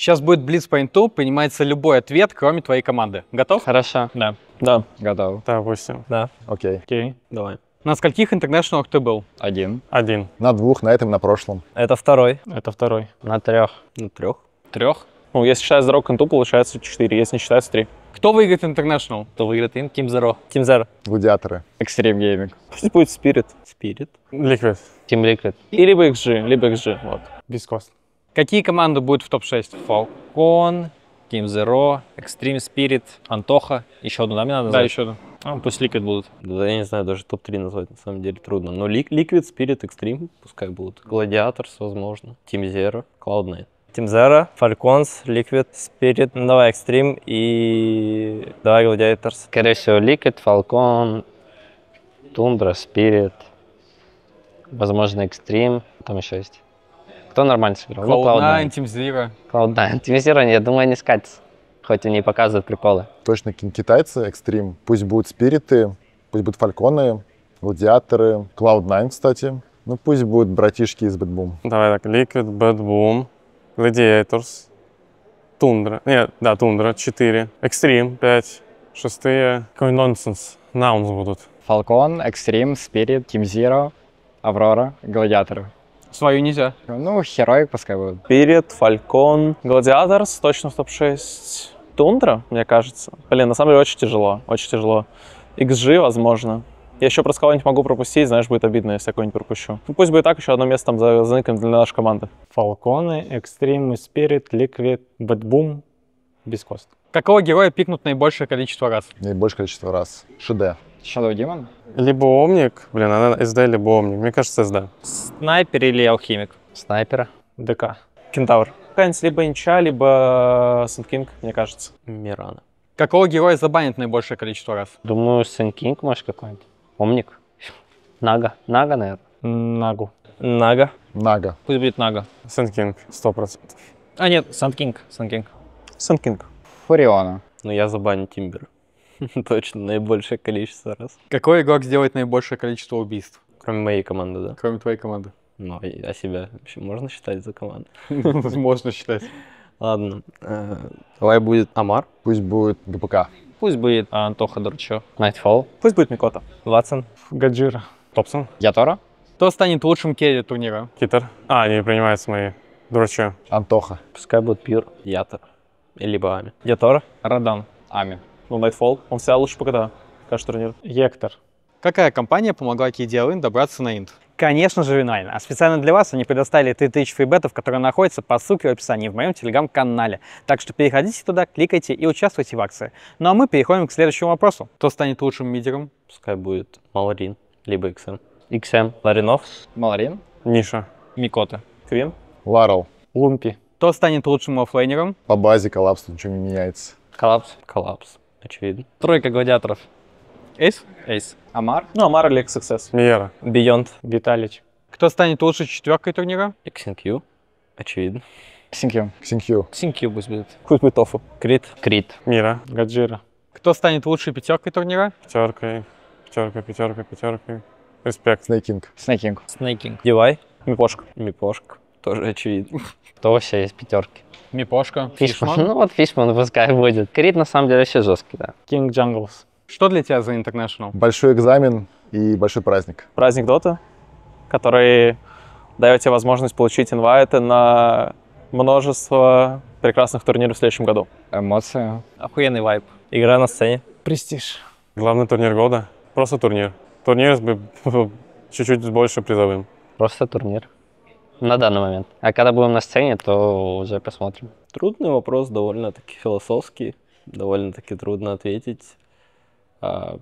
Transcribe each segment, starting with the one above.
Сейчас будет Blitz по инту, принимается любой ответ, кроме твоей команды. Готов? Хорошо. Да. Да. Готов. Да, 8. Да. Окей. Окей. Давай. На скольких интернешнлах ты был? Один. Один. На двух, на этом, на прошлом. Это второй. Это второй. На трех. На трех. Трех? Ну, если считать Zero Канту, получается 4, если не считать три. Кто выиграет International? Кто выиграет Ин? Team Zero. Team Zero. Гладиаторы. Extreme Gaming. Пусть будет Spirit. Spirit. Liquid. Team Liquid. И либо XG, либо XG, вот. Без кост. Какие команды будут в топ-6? Falcon, Team Zero, Extreme Spirit, Антоха. Еще одну Да мне надо назвать? Да, еще одну. А, пусть Liquid будут. Да, я не знаю, даже топ-3 назвать на самом деле трудно. Но Liquid, Spirit, Extreme пускай будут. Gladiators, возможно. Team Zero, Cloud9. Team Zero, Falcons, Liquid, Spirit, ну, давай Extreme и давай Gladiators. Скорее всего, Liquid, Falcon, Tundra, Spirit, возможно, Extreme, там еще есть. Кто нормально сыграл? Ну, Cloud9, Team Zero. Cloud9. Team Zero, я думаю, не скатится. Хоть они и показывают приколы. Точно китайцы, экстрим. Пусть будут спириты, пусть будут фальконы, гладиаторы, Cloud9, кстати. Ну пусть будут братишки из Bad Boom. Давай так, Liquid, Bad Boom, Gladiators, Тундра. Нет, да, Тундра 4. Экстрим 5. Шестые. Какой нонсенс. Наунс будут. Falcon, Extreme, Spirit, Team Zero, Аврора, Гладиаторы. Свою нельзя. Ну, Хероик пускай будет. Пирит, Фалькон, Гладиаторс, точно в топ-6. Тундра, мне кажется. Блин, на самом деле очень тяжело, очень тяжело. XG, возможно. Я еще просто кого-нибудь могу пропустить, знаешь, будет обидно, если я кого-нибудь пропущу. Ну, пусть будет так, еще одно место там за, за ником для нашей команды. Фалконы, Extreme спирит ликвид Бэтбум, без кост Какого героя пикнут наибольшее количество раз? Наибольшее количество раз. Шиде. Shadow Demon? Либо Омник, блин, она SD, либо Омник. Мне кажется, SD. Снайпер или Алхимик? Снайпера. ДК. Кентавр. какая либо Инча, либо Сэнкинг, мне кажется. Мирана. Какого героя забанят наибольшее количество раз? Думаю, Сэнкинг, может, какой-нибудь. Омник. Нага. Нага, наверное. Нагу. Нага. Нага. Пусть будет Нага. Сэнкинг, сто процентов. А нет, Санкинг. Санкинг. Санкинг. Фуриона. Но я забаню Тимбер. Точно, наибольшее количество раз. Какой игрок сделает наибольшее количество убийств? Кроме моей команды, да. Кроме твоей команды. Ну, а себя вообще можно считать за команду? Можно считать. Ладно, э, давай будет Амар. Пусть будет ГПК. Пусть будет Антоха Дурчо. Найтфол. Пусть будет Микота. Ватсон. Гаджира. Топсон. Ятора. Кто станет лучшим керри турнира? Китер. А, не принимаются мои. Дурчо. Антоха. Пускай будет Пьюр. Ятор. Либо Ами. Ятора. Радан. Ами ну, Nightfall, он себя лучше когда, каждый турнир. Гектор. Какая компания помогла KDLN добраться на Инт? Конечно же, Винайн. А специально для вас они предоставили 3000 фрибетов, которые находятся по ссылке в описании в моем телеграм-канале. Так что переходите туда, кликайте и участвуйте в акции. Ну а мы переходим к следующему вопросу. Кто станет лучшим мидером? Пускай будет Маларин, либо XM. XM. Эм. Эм. Лариновс. Маларин. Ниша. Микота. Квин. Ларел. Лумпи. Кто станет лучшим оффлейнером? По базе коллапс, ничего не меняется. Коллапс. Коллапс очевидно. Тройка гладиаторов. Эйс? Эйс. Амар? Ну, Амар или XXS? Миера. Бионд. Виталич. Кто станет лучше четверкой турнира? XNQ, очевидно. Ксинкью. Ксинкью. Ксинкью пусть будет. Пусть будет Тофу. Крит. Крит. Мира. Гаджира. Кто станет лучшей пятеркой турнира? Пятеркой. Пятерка, пятерка, пятеркой. Респект. Снейкинг. Снейкинг. Снейкинг. Дивай. Мипошка. Мипошка. Тоже очевидно. Кто вообще есть пятерки? Мипошка, Фишман. Фишман. Ну вот Фишман пускай будет. Крит на самом деле вообще жесткий, да. King Jungles. Что для тебя за International? Большой экзамен и большой праздник. Праздник Dota, который дает тебе возможность получить инвайты на множество прекрасных турниров в следующем году. Эмоции. Охуенный вайп. Игра на сцене. Престиж. Главный турнир года. Просто турнир. Турнир с чуть-чуть больше призовым. Просто турнир на данный момент. А когда будем на сцене, то уже посмотрим. Трудный вопрос, довольно-таки философский, довольно-таки трудно ответить. А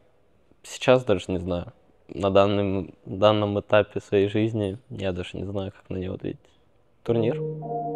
сейчас даже не знаю. На данном, данном этапе своей жизни я даже не знаю, как на него ответить. Турнир.